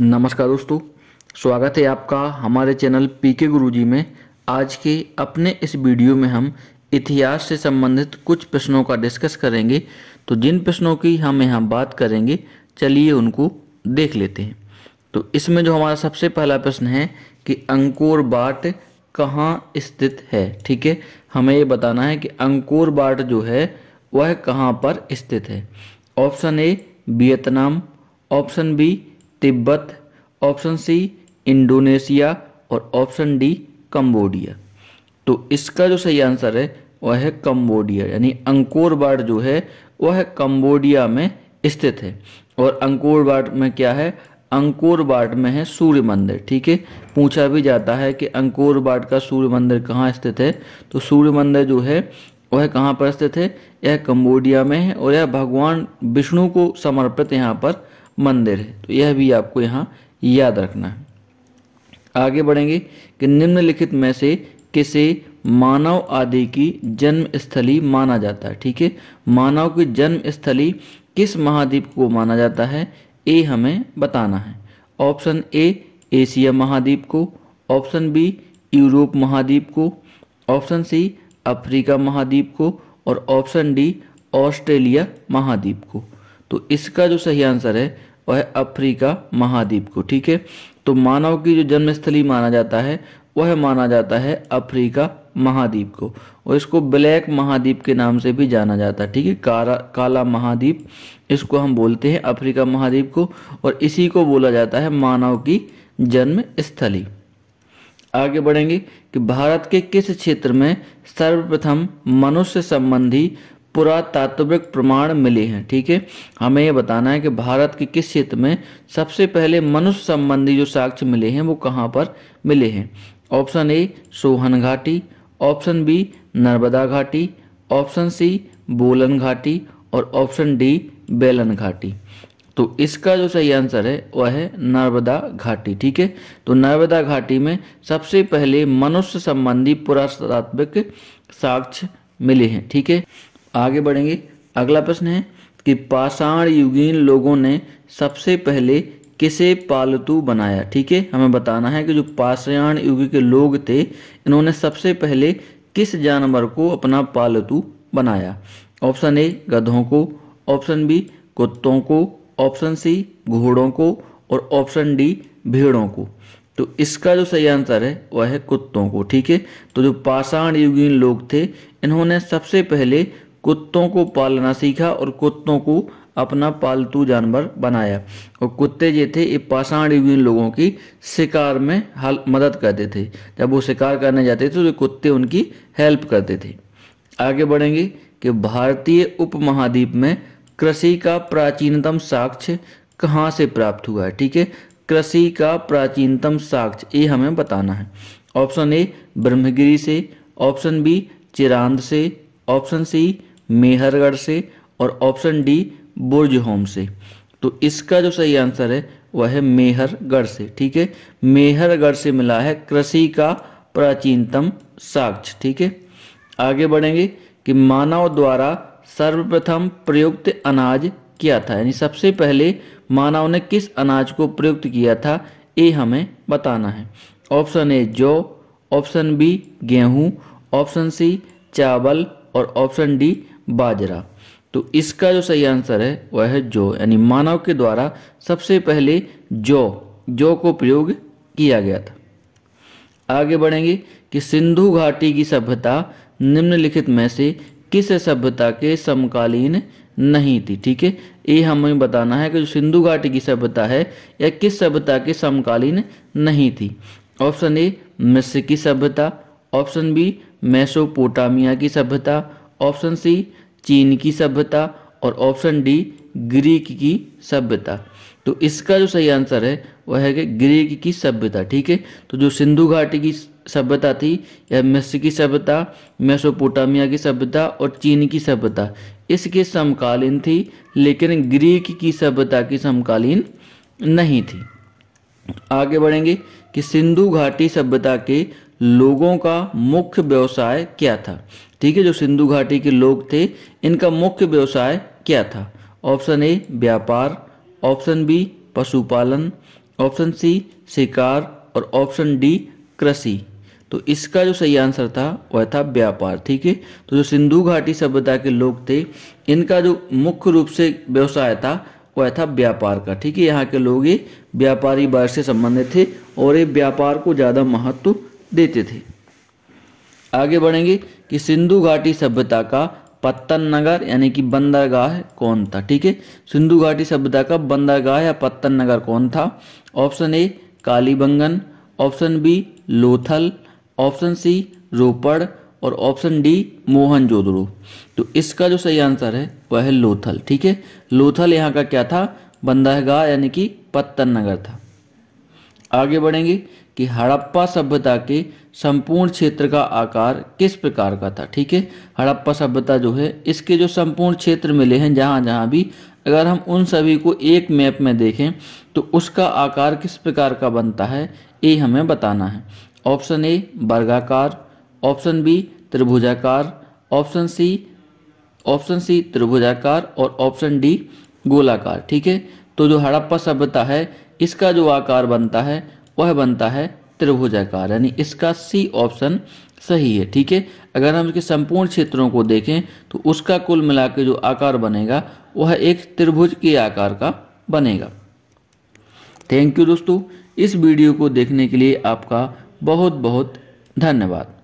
नमस्कार दोस्तों स्वागत है आपका हमारे चैनल पीके गुरुजी में आज के अपने इस वीडियो में हम इतिहास से संबंधित कुछ प्रश्नों का डिस्कस करेंगे तो जिन प्रश्नों की हम यहाँ बात करेंगे चलिए उनको देख लेते हैं तो इसमें जो हमारा सबसे पहला प्रश्न है कि अंकोर बाट कहाँ स्थित है ठीक है हमें ये बताना है कि अंकोर बाट जो है वह कहाँ पर स्थित है option A Vietnam option B Tibet option C Indonesia और ऑप्शन डी कंबोडिया तो इसका जो सही आंसर है वह है कंबोडिया यानी अंकोर जो है वह है कंबोडिया में स्थित है और अंकोर वाट में क्या है अंकोर वाट में है सूर्य मंदिर ठीक है पूछा भी जाता है कि अंकोर वाट का सूर्य मंदिर कहाँ स्थित है तो सूर्य मंदिर जो है वह कहाँ पर स्थित है यह कंबोडिया में है और यह भगवान विष्णु को समर्पित यहाँ पर मंदिर है तो यह भी आपको यहाँ याद रखना है आगे बढ़ेंगे कि निम्नलिखित में से किसे मानव आदि की जन्मस्थली माना जाता है ठीक है मानव की जन्मस्थली किस महाद्वीप को माना जाता है ए हमें बताना है ऑप्शन ए एशिया महाद्वीप को ऑप्शन बी यूरोप महाद्वीप को ऑप्शन सी अफ्रीका महाद्वीप को और ऑप्शन डी ऑस्ट्रेलिया महाद्वीप को तो इसका जो सही आंसर है वह अफ्रीका महाद्वीप को ठीक है तो मानव की जो जन्मस्थली माना जाता है वह माना जाता है अफ्रीका महाद्वीप को और इसको ब्लैक महाद्वीप के नाम से भी जाना जाता है ठीक है काला काला महाद्वीप इसको हम बोलते हैं अफ्रीका महाद्वीप को और इसी को बोला जाता है मानव की जन्म स्थली आगे बढ़ेंगे कि भारत के किस क्षेत्र में सर्वप्रथम मनुष्य संबंधी पुरातात्विक प्रमाण मिले हैं ठीक है हमें यह बताना है कि भारत के किस क्षेत्र में सबसे पहले मनुष्य संबंधी जो साक्ष्य मिले हैं वो कहाँ पर मिले हैं ऑप्शन ए सोहन घाटी ऑप्शन बी नर्मदा घाटी ऑप्शन सी बोलन घाटी और ऑप्शन डी बेलन घाटी तो इसका जो सही आंसर है वह है नर्मदा घाटी ठीक है तो नर्मदा घाटी में सबसे पहले मनुष्य संबंधी पुरातात्विक साक्ष्य मिले हैं ठीक है आगे बढ़ेंगे अगला प्रश्न है कि पाषाण युगीन लोगों ने सबसे पहले किसे पालतू बनाया ठीक है हमें बताना है कि जो पाषाण युग के लोग थे इन्होंने सबसे पहले किस जानवर को अपना पालतू बनाया ऑप्शन ए गधों को ऑप्शन बी कुत्तों को ऑप्शन सी घोड़ों को और ऑप्शन डी भेड़ों को तो इसका जो सही आंसर है वह है कुत्तों को ठीक है तो जो पाषाण युगीन लोग थे इन्होंने सबसे पहले कुत्तों को पालना सीखा और कुत्तों को अपना पालतू जानवर बनाया और कुत्ते जो थे ये पाषाण युगीन लोगों की शिकार में हल मदद करते थे जब वो शिकार करने जाते थे तो कुत्ते उनकी हेल्प करते थे आगे बढ़ेंगे कि भारतीय उपमहाद्वीप में कृषि का प्राचीनतम साक्ष्य कहाँ से प्राप्त हुआ है ठीक है कृषि का प्राचीनतम साक्ष्य ये हमें बताना है ऑप्शन ए ब्रह्मगिरी से ऑप्शन बी चिरांद से ऑप्शन सी मेहरगढ़ से और ऑप्शन डी बुर्ज होम से तो इसका जो सही आंसर है वह है मेहरगढ़ से ठीक है मेहरगढ़ से मिला है कृषि का प्राचीनतम साक्ष्य ठीक है आगे बढ़ेंगे कि मानव द्वारा सर्वप्रथम प्रयुक्त अनाज किया था यानी सबसे पहले मानव ने किस अनाज को प्रयुक्त किया था ये हमें बताना है ऑप्शन ए जौ ऑप्शन बी गेहूँ ऑप्शन सी चावल और ऑप्शन डी बाजरा तो इसका जो सही आंसर है वह है जौ यानी मानव के द्वारा सबसे पहले जौ जौ को प्रयोग किया गया था आगे बढ़ेंगे कि सिंधु घाटी की सभ्यता निम्नलिखित में से किस सभ्यता के समकालीन नहीं थी ठीक है ये हमें बताना है कि जो सिंधु घाटी की सभ्यता है यह किस सभ्यता के समकालीन नहीं थी ऑप्शन ए मिस्र की सभ्यता ऑप्शन बी मेसोपोटामिया की सभ्यता ऑप्शन सी चीन की सभ्यता और ऑप्शन डी ग्रीक की सभ्यता तो इसका जो सही आंसर है वह है कि ग्रीक की सभ्यता ठीक है तो जो सिंधु घाटी की सभ्यता थी या मिस्र की सभ्यता मेसोपोटामिया की सभ्यता और चीन की सभ्यता इसके समकालीन थी लेकिन ग्रीक की सभ्यता की समकालीन नहीं थी आगे बढ़ेंगे कि सिंधु घाटी सभ्यता के लोगों का मुख्य व्यवसाय क्या था ठीक है जो सिंधु घाटी के लोग थे इनका मुख्य व्यवसाय क्या था ऑप्शन ए व्यापार ऑप्शन बी पशुपालन ऑप्शन सी शिकार और ऑप्शन डी कृषि तो इसका जो सही आंसर था वह था व्यापार ठीक है तो जो सिंधु घाटी सभ्यता के लोग थे इनका जो मुख्य रूप से व्यवसाय था वह था व्यापार का ठीक है यहाँ के लोग ये व्यापारी वर्ष से संबंधित थे और ये व्यापार को ज़्यादा महत्व देते थे आगे बढ़ेंगे कि सिंधु घाटी सभ्यता का पत्तन नगर यानी कि बंदरगाह कौन था ठीक है सिंधु घाटी सभ्यता का बंदरगाह या पत्तन नगर कौन था option A Kalibangan option B Lothal option C Ropar और ऑप्शन डी मोहनजोदड़ो तो इसका जो सही आंसर है वह है लोथल ठीक है लोथल यहाँ का क्या था बंदरगाह यानी कि पत्तन नगर था आगे बढ़ेंगे कि हड़प्पा सभ्यता के संपूर्ण क्षेत्र का आकार किस प्रकार का था ठीक है हड़प्पा सभ्यता जो है इसके जो संपूर्ण क्षेत्र मिले हैं जहाँ जहाँ भी अगर हम उन सभी को एक मैप में देखें तो उसका आकार किस प्रकार का बनता है ये हमें बताना है ऑप्शन ए वर्गाकार ऑप्शन बी त्रिभुजाकार ऑप्शन सी ऑप्शन सी त्रिभुजाकार और ऑप्शन डी गोलाकार ठीक है तो जो हड़प्पा सभ्यता है इसका जो आकार बनता है वह बनता है त्रिभुजाकार यानी इसका सी ऑप्शन सही है ठीक है अगर हम इसके संपूर्ण क्षेत्रों को देखें तो उसका कुल मिलाकर जो आकार बनेगा वह एक त्रिभुज के आकार का बनेगा थैंक यू दोस्तों इस वीडियो को देखने के लिए आपका बहुत बहुत धन्यवाद